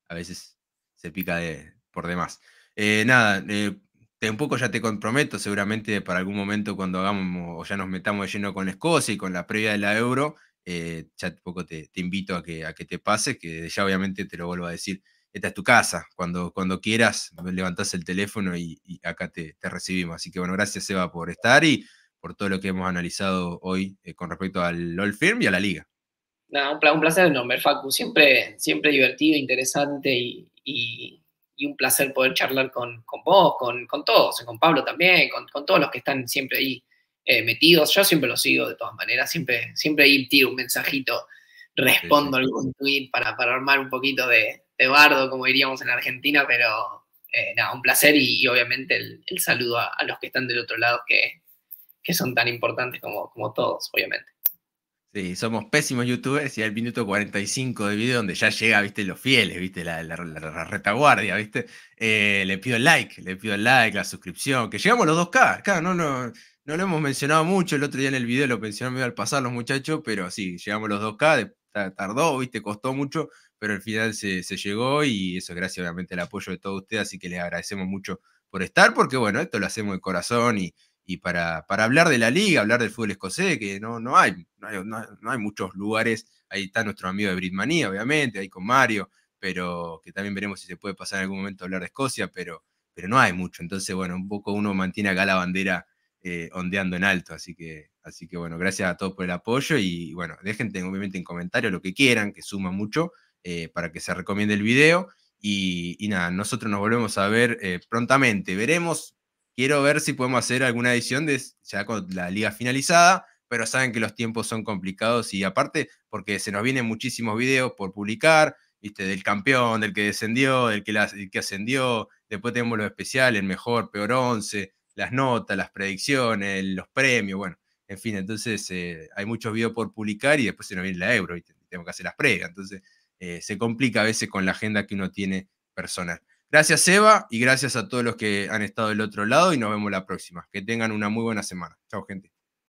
a veces se pica de, por demás. Eh, nada, eh, te, un poco ya te comprometo, seguramente para algún momento cuando hagamos o ya nos metamos de lleno con Escocia y con la previa de la Euro, eh, ya un poco te, te, invito a que, a que te pases, que ya obviamente te lo vuelvo a decir. Esta es tu casa, cuando, cuando quieras levantás el teléfono y, y acá te, te recibimos. Así que bueno, gracias Eva por estar y por todo lo que hemos analizado hoy eh, con respecto al All Firm y a la liga.
un placer nombre, Facu. Siempre, siempre divertido, interesante y, un placer poder charlar con, vos, con, todos, con Pablo también, con, todos los que están siempre ahí eh, metidos. Yo siempre lo sigo de todas maneras, siempre, siempre ahí tiro un mensajito, respondo algún tweet para, armar un poquito de, bardo, como diríamos en Argentina, pero eh, nada, un placer y, obviamente el, saludo a, a los que están del otro lado que, que son tan importantes como, como todos, obviamente.
Sí, somos pésimos youtubers y al minuto 45 de video donde ya llega, viste, los fieles, viste, la, retaguardia, viste, eh, le pido el like, le pido el like, la suscripción, que llegamos a los 2K, acá no, no, lo hemos mencionado mucho, el otro día en el video lo mencionaron medio al pasar los muchachos, pero sí, llegamos a los 2K, tardó, viste, costó mucho, pero al final se, llegó y eso es gracias obviamente al apoyo de todos ustedes, así que les agradecemos mucho por estar, porque bueno, esto lo hacemos de corazón y, y para, para, hablar de la liga, hablar del fútbol escocés, que no, no, hay, no, hay, muchos lugares. Ahí está nuestro amigo de Britmanía, obviamente, ahí con Mario, pero que también veremos si se puede pasar en algún momento hablar de Escocia, pero, pero no hay mucho. Entonces, bueno, un poco uno mantiene acá la bandera eh, ondeando en alto. Así que, así que, bueno, gracias a todos por el apoyo y, bueno, dejen obviamente en comentarios lo que quieran, que suma mucho, eh, para que se recomiende el video. Y, nada, nosotros nos volvemos a ver eh, prontamente. Veremos Quiero ver si podemos hacer alguna edición de, ya con la liga finalizada, pero saben que los tiempos son complicados y aparte porque se nos vienen muchísimos videos por publicar, ¿viste? del campeón, del que descendió, del que, ascendió, después tenemos lo especial, el mejor, peor 11, las notas, las predicciones, los premios, bueno, en fin, entonces eh, hay muchos videos por publicar y después se nos viene la euro, y tenemos que hacer las previas, entonces eh, se complica a veces con la agenda que uno tiene personal. Gracias Eva y gracias a todos los que han estado del otro lado y nos vemos la próxima. Que tengan una muy buena semana. Chao gente.